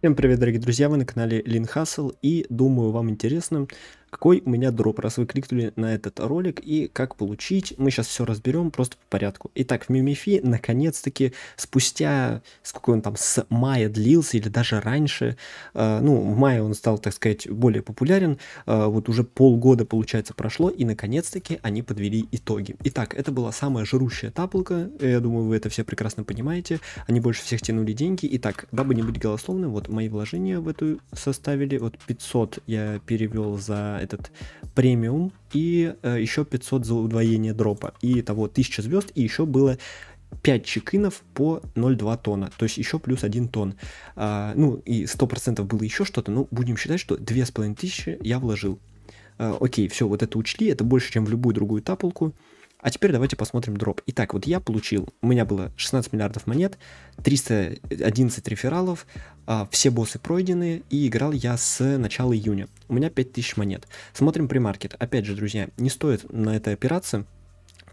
Всем привет, дорогие друзья, вы на канале Лин Хасл, и думаю, вам интересно, какой у меня дроп, раз вы кликнули на этот ролик и как получить. Мы сейчас все разберем просто по порядку. Итак, в Мимифи наконец-таки спустя, сколько он там с мая длился или даже раньше, э, ну, в мае он стал, так сказать, более популярен, э, вот уже полгода, получается, прошло, и наконец-таки они подвели итоги. Итак, это была самая жирущая таблка, э, я думаю, вы это все прекрасно понимаете, они больше всех тянули деньги. Итак, дабы не быть голословным, вот мои вложения в эту составили, вот 500 я перевел за этот премиум и э, еще 500 за удвоение дропа. И того 1000 звезд, и еще было 5 чекинов по 0,2 тонна, то есть еще плюс 1 тон А, ну и 100% было еще что-то, но будем считать, что 2500 я вложил. А, окей, все, вот это учли, это больше, чем в любую другую таполку. А теперь давайте посмотрим дроп. Итак, вот я получил, у меня было 16 миллиардов монет, 311 рефералов, а, все боссы пройдены, и играл я с начала июня. У меня 5000 монет. Смотрим примаркет. Опять же, друзья, не стоит на этой операции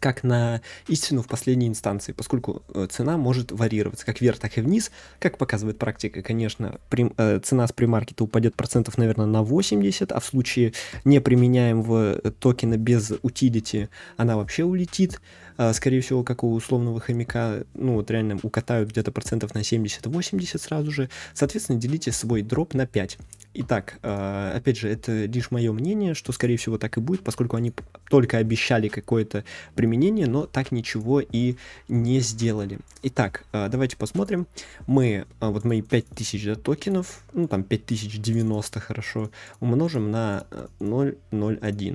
как на истину в последней инстанции, поскольку э, цена может варьироваться как вверх, так и вниз. Как показывает практика, конечно, прим, э, цена с премаркета упадет процентов, наверное, на 80, а в случае не применяем в токена без утилити она вообще улетит. А, скорее всего, как у условного хомяка, ну вот реально укатают где-то процентов на 70-80 сразу же. Соответственно, делите свой дроп на 5. Итак, а, опять же, это лишь мое мнение, что, скорее всего, так и будет, поскольку они только обещали какое-то применение, но так ничего и не сделали. Итак, а, давайте посмотрим. Мы, вот мои 5000 да, токенов, ну там 5090 хорошо, умножим на 001.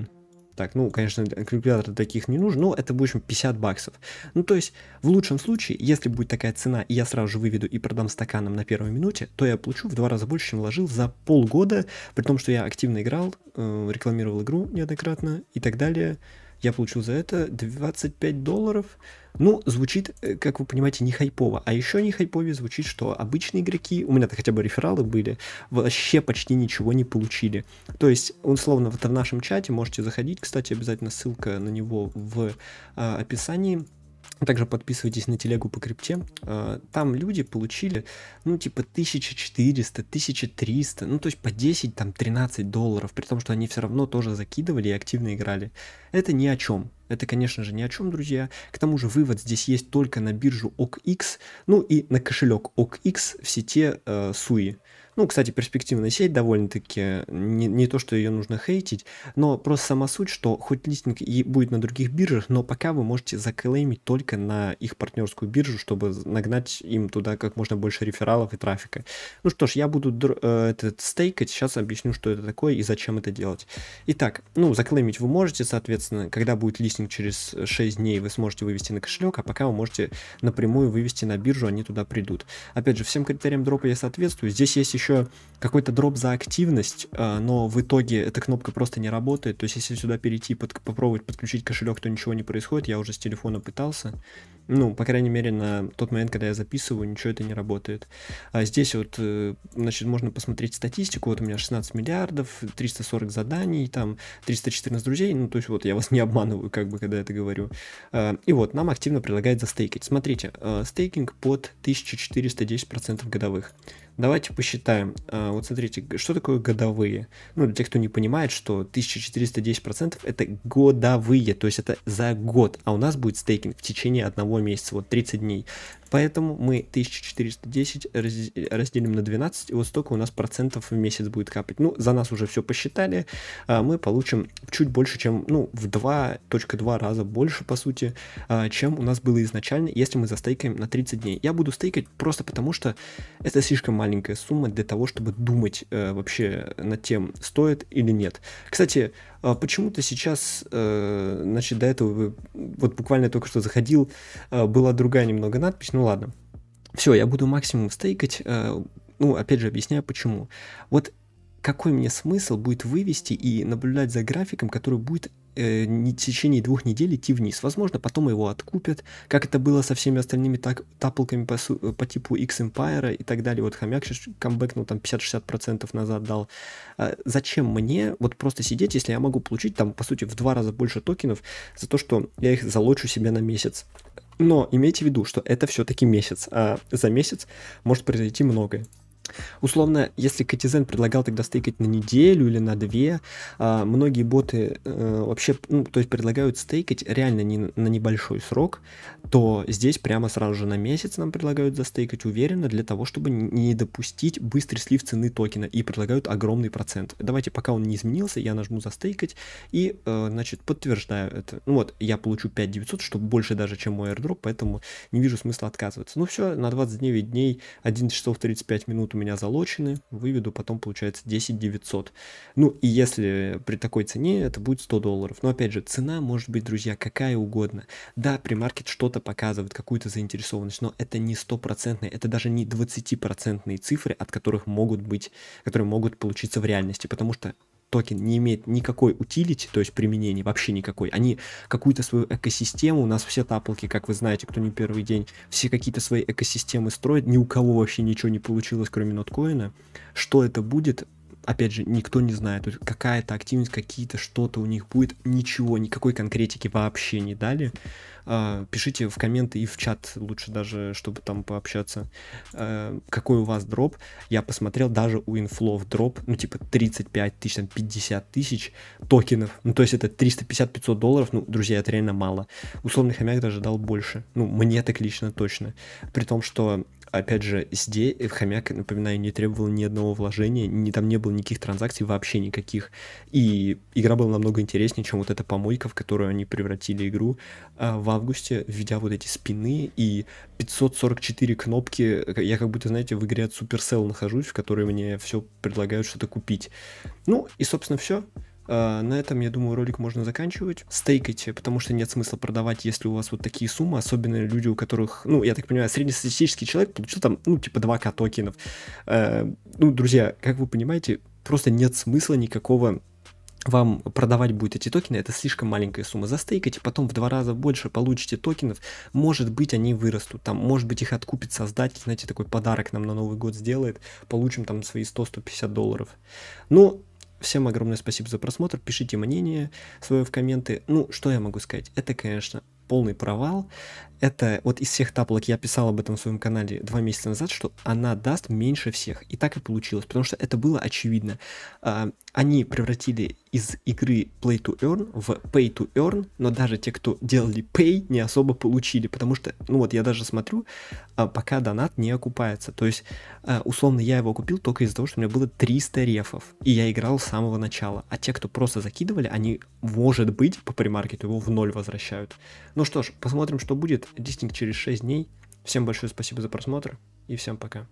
Э, так, ну, конечно, калькулятор таких не нужен, но это будет в общем, 50 баксов. Ну, то есть, в лучшем случае, если будет такая цена, и я сразу же выведу и продам стаканом на первой минуте, то я получу в два раза больше, чем вложил за полгода, при том, что я активно играл, э, рекламировал игру неоднократно и так далее. Я получил за это 25 долларов. Ну, звучит, э, как вы понимаете, не хайпово. А еще не хайпове звучит, что обычные игроки, у меня-то хотя бы рефералы были, вообще почти ничего не получили. То есть, он словно в нашем чате можете заходить, кстати, обязательно ссылка на него в э, описании. Также подписывайтесь на телегу по крипте. А, там люди получили, ну, типа 1400, 1300, ну, то есть по 10, там, 13 долларов, при том, что они все равно тоже закидывали и активно играли. Это ни о чем. Это, конечно же, ни о чем, друзья. К тому же вывод здесь есть только на биржу OKX, ну и на кошелек OKX в сети э, SUI. Ну, кстати, перспективная сеть довольно-таки, не, не то, что ее нужно хейтить, но просто сама суть, что хоть листинг и будет на других биржах, но пока вы можете заклеймить только на их партнерскую биржу, чтобы нагнать им туда как можно больше рефералов и трафика. Ну что ж, я буду э, этот стейкать, сейчас объясню, что это такое и зачем это делать. Итак, ну, заклеймить вы можете, соответственно, когда будет листинг допустим, через 6 дней вы сможете вывести на кошелек, а пока вы можете напрямую вывести на биржу, они туда придут. Опять же, всем критериям дропа я соответствую. Здесь есть еще какой-то дроп за активность, а, но в итоге эта кнопка просто не работает. То есть, если сюда перейти, под, попробовать подключить кошелек, то ничего не происходит. Я уже с телефона пытался. Ну, по крайней мере, на тот момент, когда я записываю, ничего это не работает. А здесь вот, э, значит, можно посмотреть статистику. Вот у меня 16 миллиардов, 340 заданий, там 314 друзей. Ну, то есть вот я вас не обманываю, как бы, когда это говорю. А, и вот, нам активно предлагают застейкать. Смотрите, э, стейкинг под 1410% годовых. Давайте посчитаем. А, вот смотрите, что такое годовые? Ну, для тех, кто не понимает, что 1410% это годовые, то есть это за год, а у нас будет стейкинг в течение одного месяца, вот 30 дней. Поэтому мы 1410 разделим на 12, и вот столько у нас процентов в месяц будет капать. Ну, за нас уже все посчитали, а, мы получим чуть больше, чем, ну, в 2.2 раза больше, по сути, а, чем у нас было изначально, если мы застейкаем на 30 дней. Я буду стейкать просто потому, что это слишком маленькая сумма для того, чтобы думать э, вообще над тем, стоит или нет. Кстати, э, а почему-то сейчас, э, значит, до этого, вот буквально только что заходил, э, была другая немного надпись, ну ладно. Все, я буду максимум стейкать, э, ну, опять же, объясняю почему. Вот какой мне смысл будет вывести и наблюдать за графиком, который будет э, в течение двух недель идти вниз. Возможно, потом его откупят, как это было со всеми остальными так, таплками по, э, по типу X Empire и так далее. Вот хомяк камбэкнул там 50-60% назад дал. Э, зачем мне вот просто сидеть, если я могу получить там, по сути, в два раза больше токенов за то, что я их залочу себе на месяц? Но имейте в виду, что это все-таки месяц, а за месяц может произойти многое условно, если Катизен предлагал тогда стейкать на неделю или на две, а, многие боты э, вообще, ну, то есть предлагают стейкать реально не, на небольшой срок, то здесь прямо сразу же на месяц нам предлагают застейкать уверенно для того, чтобы не допустить быстрый слив цены токена и предлагают огромный процент. Давайте, пока он не изменился, я нажму застейкать и, э, значит, подтверждаю это. Ну вот, я получу 5900, что больше даже, чем мой airdrop, поэтому не вижу смысла отказываться. Ну все, на 29 дней, 11 часов 35 минут у меня заложено заколочены, выведу потом получается 10 900. Ну и если при такой цене это будет 100 долларов. Но опять же, цена может быть, друзья, какая угодно. Да, премаркет что-то показывает, какую-то заинтересованность, но это не стопроцентные, это даже не 20% цифры, от которых могут быть, которые могут получиться в реальности, потому что токен не имеет никакой утилити, то есть применения вообще никакой. Они какую-то свою экосистему, у нас все таплки, как вы знаете, кто не первый день, все какие-то свои экосистемы строят, ни у кого вообще ничего не получилось, кроме ноткоина. Что это будет, опять же, никто не знает, какая-то активность, какие-то что-то у них будет, ничего, никакой конкретики вообще не дали. А, пишите в комменты и в чат лучше даже, чтобы там пообщаться. А, какой у вас дроп? Я посмотрел даже у инфлов дроп, ну типа 35 тысяч, там 50 тысяч токенов. Ну то есть это 350-500 долларов, ну друзья, это реально мало. Условный хомяк даже дал больше. Ну мне так лично точно. При том, что опять же, здесь хомяк, напоминаю, не требовал ни одного вложения, ни, там не было никаких транзакций, вообще никаких. И игра была намного интереснее, чем вот эта помойка, в которую они превратили игру а, в августе, введя вот эти спины и 544 кнопки. Я как будто, знаете, в игре от Supercell нахожусь, в которой мне все предлагают что-то купить. Ну и, собственно, все. А, на этом, я думаю, ролик можно заканчивать. Стейкайте, потому что нет смысла продавать, если у вас вот такие суммы, особенно люди, у которых, ну, я так понимаю, среднестатистический человек получил там, ну, типа 2к токенов. А, ну, друзья, как вы понимаете, просто нет смысла никакого вам продавать будет эти токены, это слишком маленькая сумма. Застейкайте, потом в два раза больше получите токенов, может быть они вырастут, там, может быть их откупит создатель, знаете, такой подарок нам на Новый год сделает, получим там свои 100-150 долларов. Но Всем огромное спасибо за просмотр. Пишите мнение свое в комменты. Ну, что я могу сказать? Это, конечно, полный провал. Это вот из всех таблок я писал об этом в своем канале два месяца назад, что она даст меньше всех. И так и получилось, потому что это было очевидно. А, они превратили из игры Play to Earn в Pay to Earn, но даже те, кто делали Pay, не особо получили, потому что, ну вот я даже смотрю, а, пока донат не окупается. То есть, а, условно, я его купил только из-за того, что у меня было 300 рефов, и я играл с самого начала. А те, кто просто закидывали, они, может быть, по премаркету его в ноль возвращают. Ну что ж, посмотрим, что будет. Дистинг через 6 дней. Всем большое спасибо за просмотр, и всем пока.